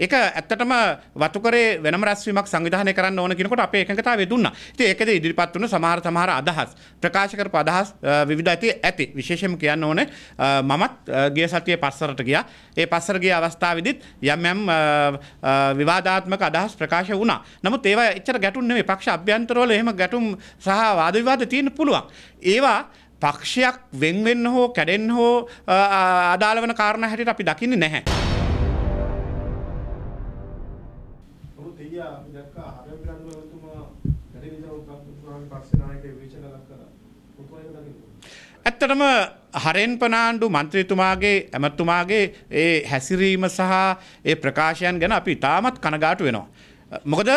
ඒක ඇත්තටම වතුකරේ වෙනම රැස්වීමක් සංවිධානය කරන්න ඕන කියනකොට අපේ එකඟතාවය දුන්නා. ඉතින් ඒකද ඉදිරිපත් වුණ සමහර සමහර අදහස් ප්‍රකාශ කරපු අදහස් විවිධ ඇති ඇති. විශේෂයෙන්ම කියන්න ඕනේ මමත් ගිය සතියේ පස්සරට ගියා. ඒ පස්සර ගිය අවස්ථාවේදීත් යම් යම් විවාදාත්මක අදහස් ප්‍රකාශ වුණා. නමුත් ඒවා එච්චර ගැටුම් නෙමෙයි. පක්ෂ අභ්‍යන්තරවල එහෙම ගැටුම් සහ වාද විවාද තියෙන්න පුළුවන්. ඒවා පක්ෂයක් වෙන්වෙන්න හෝ කැඩෙන් හෝ අදාළ වන කාරණ හැටියට අපි දකින්නේ නැහැ. දැක්කා ආරම්භ රණවතුමා වැඩි විදවුක් අත්තුතුමාගේ පස්සේ නායකයෙ විචන දක්වලා පුතුමයික දකින්න. ඇත්තටම හරෙන් පනාණ්ඩු මන්ත්‍රීතුමාගේ ඇමතුමාගේ ඒ හැසිරීම සහ ඒ ප්‍රකාශයන් ගැන අපි ඉතාමත් කනගාටු වෙනවා. මොකද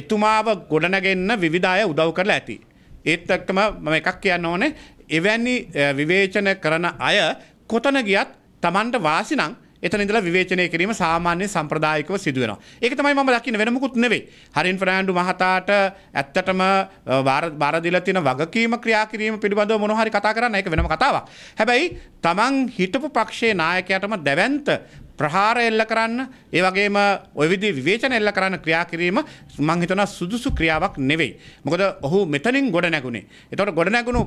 එතුමාව ගොඩනගෙන්න විවිධාය උදව් කරලා ඇති. ඒත් එක්කම මම එකක් කියන්න ඕනේ එවැනි විවේචන කරන අය කොතන ගියත් Tamanට වාසිනම් එතන ඉඳලා විවේචනය කිරීම සාමාන්‍ය සම්ප්‍රදායිකව සිදුවෙනවා. ඒක තමයි මම දකින්න වෙන මොකුත් නෙවෙයි. හරින් ෆර්නෑන්ඩෝ මහතාට ඇත්තටම බාර දීලා තියෙන වගකීම ක්‍රියා කිරීම පිළිබඳව මොනවා හරි කතා කරන්න ඒක වෙනම කතාවක්. හැබැයි Taman හිටපු පක්ෂයේ නායකයාටම දැවැන්ත ප්‍රහාර එල්ල කරන්න ඒ වගේම ඔය විදි විවේචන එල්ල කරන්න ක්‍රියා කිරීම මං හිතනවා සුදුසු ක්‍රියාවක් නෙවෙයි. මොකද ඔහු මෙතනින් ගොඩ නැගුණේ. එතකොට ගොඩ නැගුණු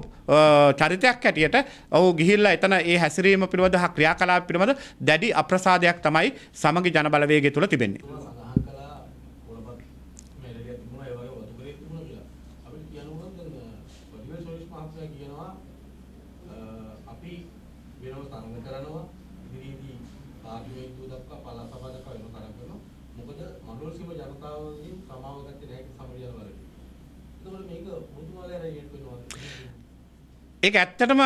චරිතයක් ඇටියට ඔහු ගිහිල්ලා එතන ඒ හැසිරීම පිළිබඳ හා ක්‍රියාකලාප පිළිබඳ දැඩි අප්‍රසාදයක් තමයි සමගි ජන බලවේගය තුල තිබෙන්නේ. අපි වෙනව තරඟ කරනවා ඉදිරියේදී පාර්ලිමේන්තුව දක්වා පළාතසභා දක්වා වෙන තරම් කරනවා. මොකද මනුවර සීම ජනතාවගෙන් සමාව ගත්තේ නැහැ සමරියන වලට. එතකොට මේක මුතුමාලේ රැලියට වෙනවා. ඒක ඇත්තටම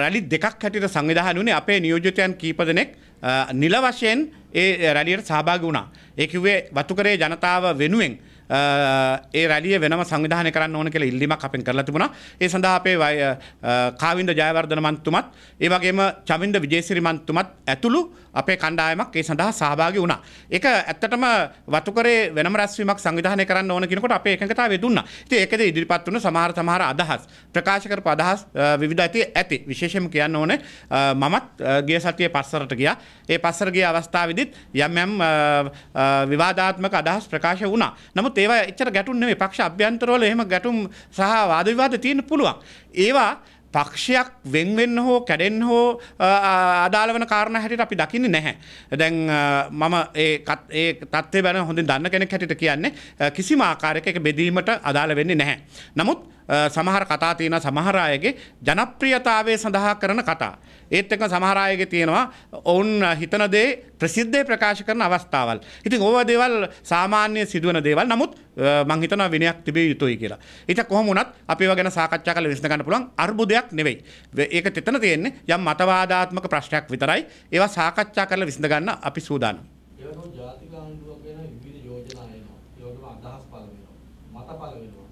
රැලි දෙකක් හැටියට සංවිධානය වුණේ අපේ නියෝජිතයන් කීප දෙනෙක් නිල වශයෙන් ඒ රැලියට සහභාගී වුණා. ඒ කිව්වේ වතුකරේ ජනතාව වෙනුවෙන් ඒ රැලිය වෙනම සංවිධානය කරන්න ඕන කියලා ඉල්ලීමක් අපෙන් කරලා තිබුණා. ඒ සඳහා අපේ කාවින්ද ජයවර්ධන මන්තුමත් ඒ වගේම චමින්ද විජේසිරි මන්තුමත් ඇතුළු අපේ කණ්ඩායමක් ඒ සඳහා සහභාගී වුණා. ඒක ඇත්තටම වතුකරේ වෙනම රැස්වීමක් සංවිධානය කරන්න ඕන කියනකොට අපේ එකඟතාවය දුන්නා. ඉතින් ඒකද ඉදිරිපත් වුණ සමහර සමහර අදහස් ප්‍රකාශ කරපු අදහස් විවිධ ඇති ඇති. විශේෂයෙන්ම කියන්න ඕනේ මමත් ගිය සතියේ පස්සරට ගියා. ඒ පස්සර ගිය අවස්ථාවේදීත් යම් යම් විවාදාත්මක අදහස් ප්‍රකාශ වුණා. නමුත් නමුත් ඒවා එච්චර ගැටුම් නෙමෙයි පක්ෂ අභ්‍යන්තරවල එහෙම ගැටුම් සහ වාද විවාද තියෙන්න පුළුවන්. ඒවා පක්ෂයක් වෙන්වෙන්න හෝ කැඩෙන් හෝ අදාළ වන කාරණ හැටිට අපි දකින්නේ නැහැ. දැන් මම ඒ තත්ත්වය බැන හොඳින් දන්න කෙනෙක් හැටිට කියන්නේ කිසිම ආකාරයක එක බෙදීමට අදාළ වෙන්නේ නැහැ. නමුත් සමහර කතා තියෙන සමහර අයගේ ජනප්‍රියතාවය සඳහා කරන කතා. ඒත් එක සමහර අයගේ තියෙනවා ඔවුන් හිතන දේ ප්‍රසිද්ධය ප්‍රකාශ කරන අවස්ථාවල්. ඉතින් ඕව දේවල් සාමාන්‍ය සිදුවන දේවල්. නමුත් මං හිතනවා විනයක් තිබිය යුතුයි කියලා. ඉතින් කොහොම වුණත් අපි ඒවා ගැන සාකච්ඡා කරලා විසඳ ගන්න පුළුවන් අර්බුදයක් නෙවෙයි. ඒක තෙතන තියෙන්නේ යම් මතවාදාත්මක ප්‍රශ්නයක් විතරයි. ඒවා සාකච්ඡා කරලා විසඳ ගන්න අපි සූදානම්. ඒවනම් ජාතික ආණ්ඩුවක් ගැන විවිධ යෝජනා එනවා. ඒවටම අදහස් පළ වෙනවා. මත පළ වෙනවා.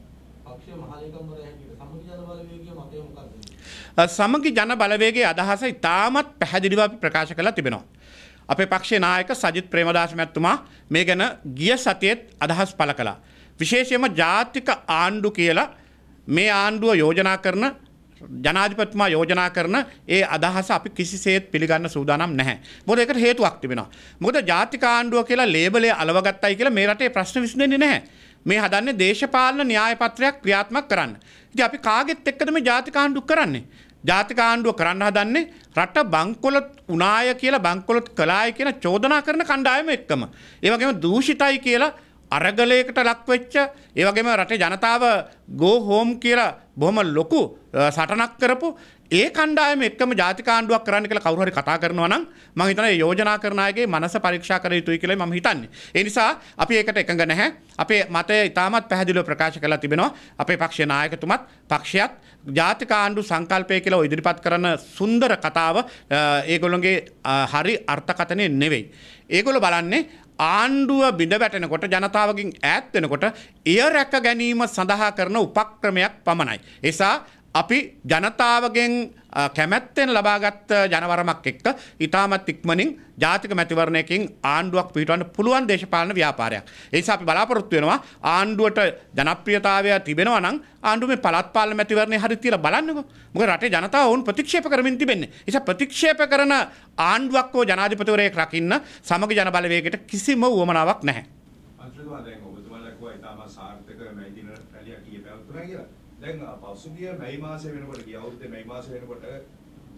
පක්ෂීය මහලේකම්වරයා හැටියට සමගි ජන බලවේගයේ මතය මොකක්ද? සමගි ජන බලවේගයේ අදහස ඉතාමත් පැහැදිලිව අපි ප්‍රකාශ කරලා තිබෙනවා. අපේ පක්ෂේ නායක සජිත් ප්‍රේමදාස මැතිතුමා මේ ගැන ගිය සතියේත් අදහස් පළ කළා. විශේෂයෙන්ම ජාතික ආණ්ඩු කියලා මේ ආණ්ඩුව යෝජනා කරන ජනාධිපතිතුමා යෝජනා කරන ඒ අදහස අපි කිසිසේත් පිළිගන්න සූදානම් නැහැ. මොකද ඒකට හේතුවක් තිබෙනවා. මොකද ජාතික ආණ්ඩුව කියලා ලේබලේ අලවගත්තයි කියලා මේ රටේ ප්‍රශ්න විසඳෙන්නේ නැහැ. මේ හදන්නේ දේශපාලන න්‍යාය පත්‍රයක් ක්‍රියාත්මක කරන්න. ඉතින් අපි කාගෙත් එක්කද මේ ජාතික ආණ්ඩුව කරන්නේ? ජාතික ආණ්ඩුව කරන්න හදන්නේ රට බංකොලොත් උනාය කියලා බංකොලොත් කළාය කියන චෝදනා කරන කණ්ඩායම එක්කම. ඒ වගේම දූෂිතයි කියලා අරගලයකට ලක්වෙච්ච ඒ වගේම රටේ ජනතාව ගෝ හෝම් කියලා බොහොම ලොකු සටනක් කරපු ඒ කණ්ඩායම එක්කම ජාතිකාණ්ඩුවක් කරන්න කියලා කවුරු හරි කතා කරනවා නම් මම හිතනවා ඒ යෝජනා කරන අයගේ මනස පරීක්ෂා කර යුතුයි කියලා මම හිතන්නේ. ඒ නිසා අපි ඒකට එකඟ නැහැ. අපේ මතය ඉතාමත් පැහැදිලිව ප්‍රකාශ කරලා තිබෙනවා. අපේ පක්ෂයේ නායකතුමත් පක්ෂයත් ජාතිකාණ්ඩු සංකල්පය කියලා ඉදිරිපත් කරන සුන්දර කතාව ඒගොල්ලොන්ගේ හරි අර්ථකථනය නෙවෙයි. ඒගොල්ලෝ බලන්නේ ආණ්ඩුව බිඳ වැටෙනකොට ජනතාවකින් ඈත් වෙනකොට එය රැක ගැනීම සඳහා කරන උපක්‍රමයක් පමණයි. එසා අපි ජනතාවගෙන් කැමැත්තෙන් ලබාගත් ජනවරමක් එක්ක ඉතාමත් ඉක්මනින් ජාතික මැතිවරණයකින් ආණ්ඩුවක් පිටවන්න පුළුවන් දේශපාලන ව්‍යාපාරයක්. ඒ නිසා අපි බලාපොරොත්තු වෙනවා ආණ්ඩුවට ජනප්‍රියතාවය තිබෙනවා නම් ආණ්ඩුව මේ පළාත් පාලන මැතිවරණය හරි තියලා බලන්නකෝ. මොකද රටේ ජනතාව වුන් ප්‍රතික්ෂේප කරමින් තිබෙන්නේ. ඒ නිසා ප්‍රතික්ෂේප කරන ආණ්ඩුවක් හෝ ජනාධිපතිවරයෙක් රකින්න සමග ජන බලවේගයට කිසිම උවමනාවක් නැහැ. අන්තිමට දැන් ඔබතුමාලා කිව්වා ඉතාම සාර්ථක මැතිවරණ රැලියක් ඊයේ පැවතුණා කියලා. දැන් පසුගිය මැයි මාසය වෙනකොට ගිය අවුරුද්දේ මැයි මාසය වෙනකොට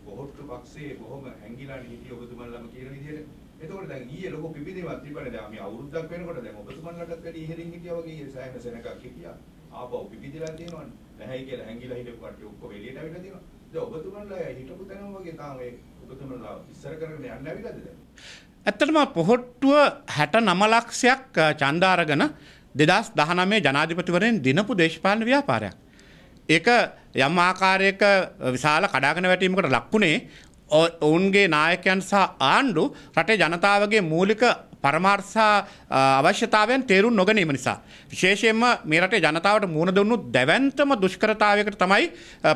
කොහොට්ටු පක්ෂයේ බොහොම හැංගිලානේ හිටිය ඔබතුමන්ලම කියන විදිහට. එතකොට දැන් ඊයේ ලොකු පිපිදීමක් තිබුණේ දැන් අපි අවුරුද්දක් වෙනකොට දැන් ඔබතුමන්ලටත් වැඩි ඉහළින් හිටියා වගේ ඊයේ සෑහෙන සෙනඟක් හිටියා. ආපහු පිපිදලා තියෙනවනේ. නැහැයි කියලා හැංගිලා හිටපු කට්ටිය ඔක්කොම එළියට ඇවිල්ලා තියෙනවා. දැන් ඔබතුමන්ලා හිටපු තැනම වගේ තාම ඒ ඔබතුමන්ලා ඉස්සර කරගෙන යන්න ඇවිල්ලාද දැන්? ඇත්තටම පොහොට්ටුව 69 ලක්ෂයක් ඡන්දාරගෙන 2019 ජනාධිපතිවරයෙන් දිනපු දේශපාලන ව්‍යාපාරයක්. ඒක යම් ආකාරයක විශාල කඩාගෙන වැටීමකට ලක්ුණේ ඔවුන්ගේ නායකයන් සහ ආණ්ඩු රටේ ජනතාවගේ මූලික පරමාර්සා අවශ්‍යතාවයන් තේරුම් නොගැනීම නිසා. විශේෂයෙන්ම මේ රටේ ජනතාවට මුහුණ දුන්නු දැවැන්තම දුෂ්කරතාවයකට තමයි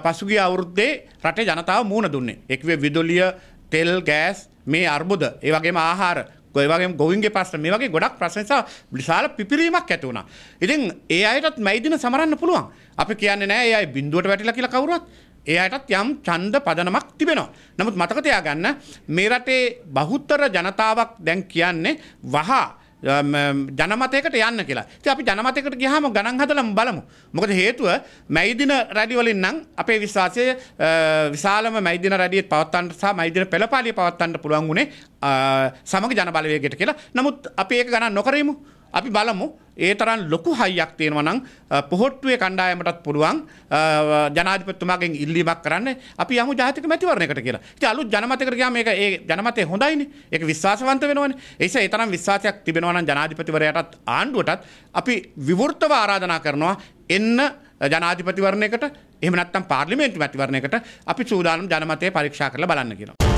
පසුගිය අවුරුද්දේ රටේ ජනතාව මුහුණ දුන්නේ. එක්වේ විදුලිය, තෙල්, ගෑස් මේ අර්බුද, ඒ වගේම ආහාර ගොයවගේ ගොවින්ගේ ප්‍රශ්න මේ වගේ ගොඩක් ප්‍රශ්නසා විශාල පිපිරීමක් ඇති වුණා. ඉතින් ඒ අයටත් මයිදින සමරන්න පුළුවන්. අපි කියන්නේ නෑ ඒ අය බිඳුවට වැටිලා කියලා කවුරුවත්. ඒ අයටත් යම් ඡන්ද පදනමක් තිබෙනවා. නමුත් මතක තියාගන්න මේ රටේ බහුතර ජනතාවක් දැන් කියන්නේ වහා ජනමතයකට යන්න කියලා අපි ජනමතකට ගහම ගණන් හදලම් බලමු. මොකද හේතුව මැයිදින රැඩිවලින් නම් අපේ විශ්වාසය විශාලම මැදින රඩියත් පවත්තන්ට සහ මෛදින පෙළපාලිය පවත්තන්ට පුළුවන් වුණේ සමග ජනබලවයගෙට කියලා නමුත් අප ඒක ගණන් නොකරීමමු. අපි බලමු ඒ තරම් ලොකු හයියක් තියෙනවා නම් පොහොට්ටුවේ කණ්ඩායමටත් පුළුවන් ජනාධිපතිතුමාගෙන් ඉල්ලීමක් කරන්න අපි යමු ජාතික මැතිවරණයකට කියලා. ඉතින් අලුත් ජනමතයකට ගියාම මේක ඒ ජනමතේ හොඳයිනේ. ඒක විශ්වාසවන්ත වෙනවනේ. ඒස ඒ තරම් විශ්වාසයක් තිබෙනවා නම් ජනාධිපතිවරයාටත් ආණ්ඩුවටත් අපි විවෘතව ආරාධනා කරනවා එන්න ජනාධිපතිවරණයකට එහෙම නැත්නම් පාර්ලිමේන්තු මැතිවරණයකට අපි සූදානම් ජනමතය පරීක්ෂා කරලා බලන්න කියලා.